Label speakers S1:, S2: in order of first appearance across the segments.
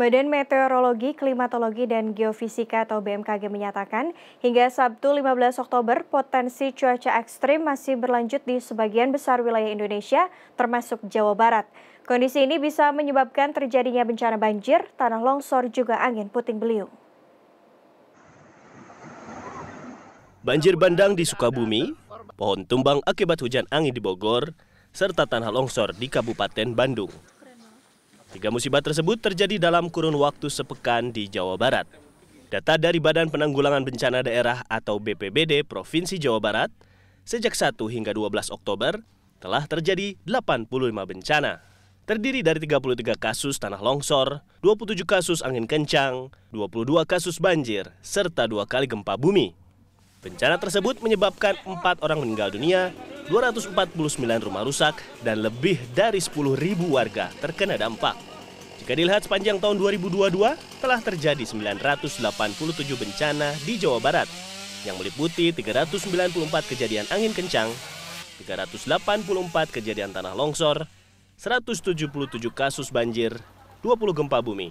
S1: Badan Meteorologi, Klimatologi, dan Geofisika atau BMKG menyatakan, hingga Sabtu 15 Oktober, potensi cuaca ekstrim masih berlanjut di sebagian besar wilayah Indonesia, termasuk Jawa Barat. Kondisi ini bisa menyebabkan terjadinya bencana banjir, tanah longsor, juga angin puting beliung. Banjir bandang di Sukabumi, pohon tumbang akibat hujan angin di Bogor, serta tanah longsor di Kabupaten Bandung. Tiga musibah tersebut terjadi dalam kurun waktu sepekan di Jawa Barat. Data dari Badan Penanggulangan Bencana Daerah atau BPBD Provinsi Jawa Barat, sejak 1 hingga 12 Oktober telah terjadi 85 bencana. Terdiri dari 33 kasus tanah longsor, 27 kasus angin kencang, 22 kasus banjir, serta dua kali gempa bumi. Bencana tersebut menyebabkan empat orang meninggal dunia, 249 rumah rusak, dan lebih dari 10.000 warga terkena dampak. Jika dilihat sepanjang tahun 2022, telah terjadi 987 bencana di Jawa Barat, yang meliputi 394 kejadian angin kencang, 384 kejadian tanah longsor, 177 kasus banjir, 20 gempa bumi,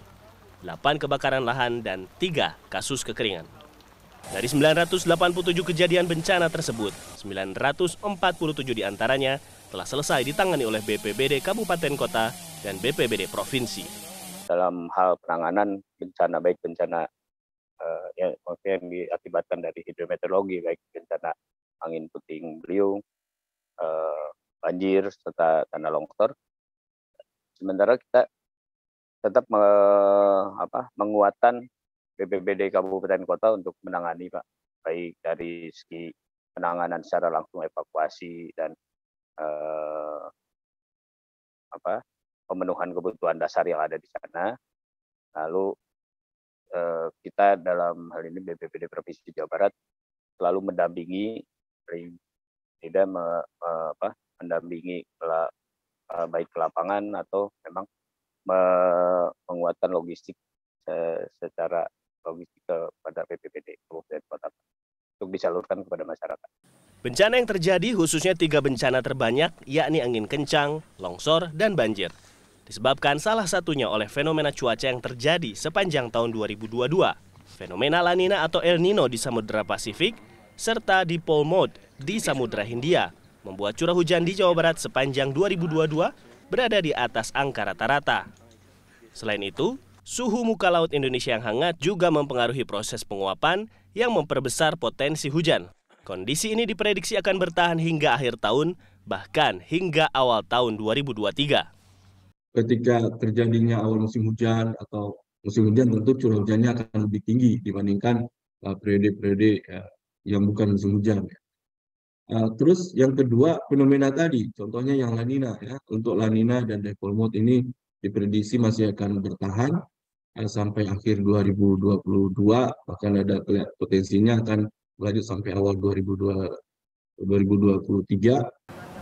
S1: 8 kebakaran lahan, dan 3 kasus kekeringan. Dari 987 kejadian bencana tersebut, 947 diantaranya telah selesai ditangani oleh BPBD Kabupaten Kota dan BPBD Provinsi. Dalam
S2: hal penanganan bencana, baik bencana eh, yang, yang diakibatkan dari hidrometeorologi, baik bencana angin puting beliung, eh, banjir, serta tanah longsor. Sementara kita tetap me, apa, menguatkan BPBD Kabupaten Kota untuk menangani Pak, baik dari segi penanganan secara langsung evakuasi dan eh, apa pemenuhan kebutuhan dasar yang ada di sana. Lalu eh, kita dalam hal ini BPBD Provinsi Jawa Barat selalu mendampingi tidak me, me, apa, mendampingi eh, baik ke lapangan atau memang me, menguatkan logistik eh, secara logistik kepada PPPD Kabupaten Kota
S1: untuk disalurkan kepada masyarakat. Bencana yang terjadi khususnya tiga bencana terbanyak yakni angin kencang, longsor, dan banjir. Disebabkan salah satunya oleh fenomena cuaca yang terjadi sepanjang tahun 2022. Fenomena La atau El Nino di Samudera Pasifik serta di Mode di Samudera Hindia membuat curah hujan di Jawa Barat sepanjang 2022 berada di atas angka rata-rata. Selain itu, Suhu muka laut Indonesia yang hangat juga mempengaruhi proses penguapan yang memperbesar potensi hujan. Kondisi ini diprediksi akan bertahan hingga akhir tahun, bahkan hingga awal tahun 2023.
S3: Ketika terjadinya awal musim hujan atau musim hujan tentu curah hujannya akan lebih tinggi dibandingkan
S1: eh, periode-periode eh,
S3: yang bukan musim hujan. Ya. Eh, terus yang kedua fenomena tadi, contohnya yang lanina ya. Untuk lanina dan dipole mode ini diprediksi masih akan bertahan Eh, sampai akhir 2022 bahkan ada potensinya akan lanjut sampai awal 2022, 2023.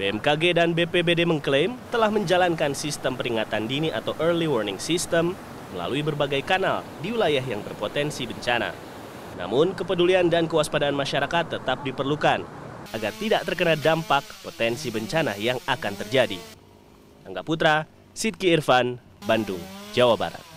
S1: BMKG dan BPBD mengklaim telah menjalankan sistem peringatan dini atau early warning system melalui berbagai kanal di wilayah yang berpotensi bencana. Namun, kepedulian dan kewaspadaan masyarakat tetap diperlukan agar tidak terkena dampak potensi bencana yang akan terjadi. Angga Putra, Sidki Irfan, Bandung, Jawa Barat.